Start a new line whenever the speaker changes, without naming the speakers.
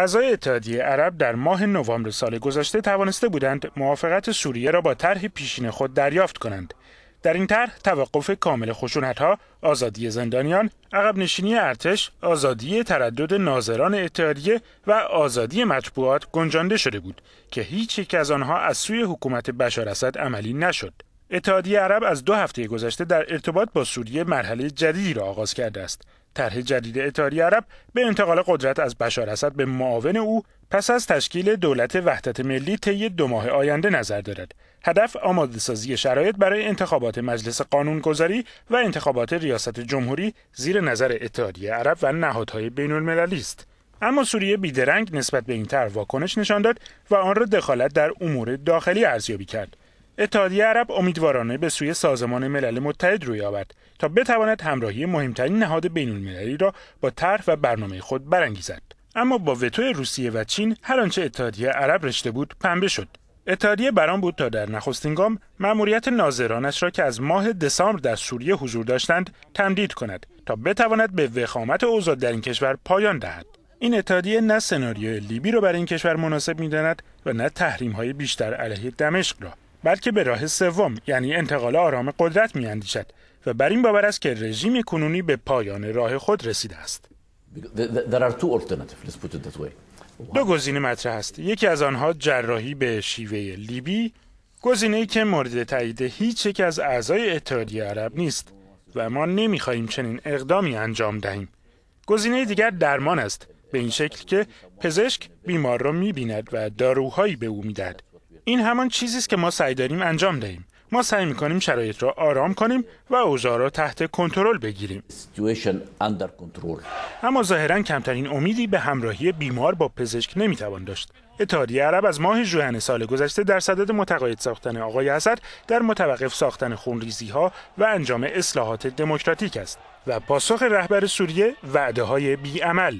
اعضای اتحادیه عرب در ماه نوامبر سال گذشته توانسته بودند موافقت سوریه را با طرح پیشین خود دریافت کنند در این طرح توقف کامل خشونتها آزادی زندانیان عقب نشینی ارتش آزادی تردد ناظران اتحادیه و آزادی مطبوعات گنجانده شده بود که هیچ یک از آنها از سوی حکومت بشار اسد عملی نشد اتحادیه عرب از دو هفته گذشته در ارتباط با سوریه مرحله جدیدی را آغاز کرده است طرح جدید اتحادیه عرب به انتقال قدرت از بشار اسد به معاون او پس از تشکیل دولت وحدت ملی طی دو ماه آینده نظر دارد هدف آماده سازی شرایط برای انتخابات مجلس قانونگذاری و انتخابات ریاست جمهوری زیر نظر اتحادیه عرب و نهادهای بین المللی است اما سوریه بیدرنگ نسبت به این طرح واکنش نشان داد و آن را دخالت در امور داخلی ارزیابی کرد اتحادیه عرب امیدوارانه به سوی سازمان ملل متحد روی آورد تا بتواند همراهی مهمترین نهاد بین المللی را با طرح و برنامه خود برانگیزد اما با وتو روسیه و چین هر آنچه اتحادیه عرب رشته بود پنبه شد اتحادیه بران بود تا در نخستین گام مأموریت ناظرانش را که از ماه دسامبر در سوریه حضور داشتند تمدید کند تا بتواند به وخامت اوضاع در این کشور پایان دهد این اتحادیه نه سناریوی لیبی را برای این کشور مناسب میداند و نه تحریم های بیشتر علیه دمشق را بلکه به راه سوم یعنی انتقال آرام قدرت اندیشد و بر این باور است که رژیم کنونی به پایان راه خود رسیده است دو گزینه مطرح است یکی از آنها جراحی به شیوه لیبی گزینه ای که مورد تایید هیچ یک از اعضای اتحادیه عرب نیست و ما خواهیم چنین اقدامی انجام دهیم گزینه دیگر درمان است به این شکل که پزشک بیمار را بیند و داروهایی به او میدهد این همان چیزی است که ما سعی داریم انجام دهیم ما سعی میکنیم شرایط را آرام کنیم و اوضاع را تحت کنترل بگیریم اما ظاهرا کمترین امیدی به همراهی بیمار با پزشک نمیتوان داشت اتحادیه عرب از ماه ژوئن سال گذشته در صدد متقاعد ساختن آقای اسد در متوقف ساختن خونریزی ها و انجام اصلاحات دموکراتیک است و پاسخ رهبر سوریه وعده های بیعمل